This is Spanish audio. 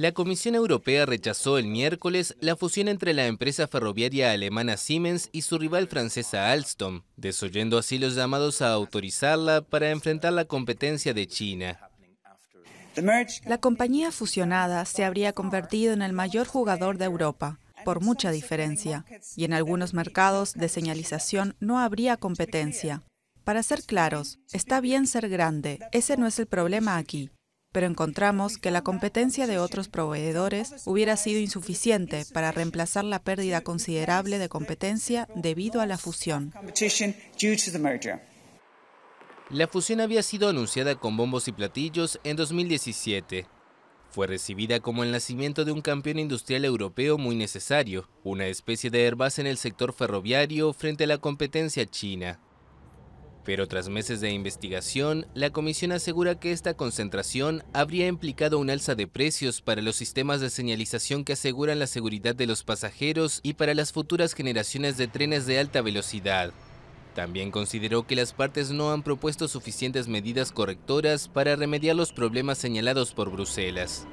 La Comisión Europea rechazó el miércoles la fusión entre la empresa ferroviaria alemana Siemens y su rival francesa Alstom, desoyendo así los llamados a autorizarla para enfrentar la competencia de China. La compañía fusionada se habría convertido en el mayor jugador de Europa, por mucha diferencia, y en algunos mercados de señalización no habría competencia. Para ser claros, está bien ser grande, ese no es el problema aquí pero encontramos que la competencia de otros proveedores hubiera sido insuficiente para reemplazar la pérdida considerable de competencia debido a la fusión. La fusión había sido anunciada con bombos y platillos en 2017. Fue recibida como el nacimiento de un campeón industrial europeo muy necesario, una especie de Airbus en el sector ferroviario frente a la competencia china. Pero tras meses de investigación, la comisión asegura que esta concentración habría implicado un alza de precios para los sistemas de señalización que aseguran la seguridad de los pasajeros y para las futuras generaciones de trenes de alta velocidad. También consideró que las partes no han propuesto suficientes medidas correctoras para remediar los problemas señalados por Bruselas.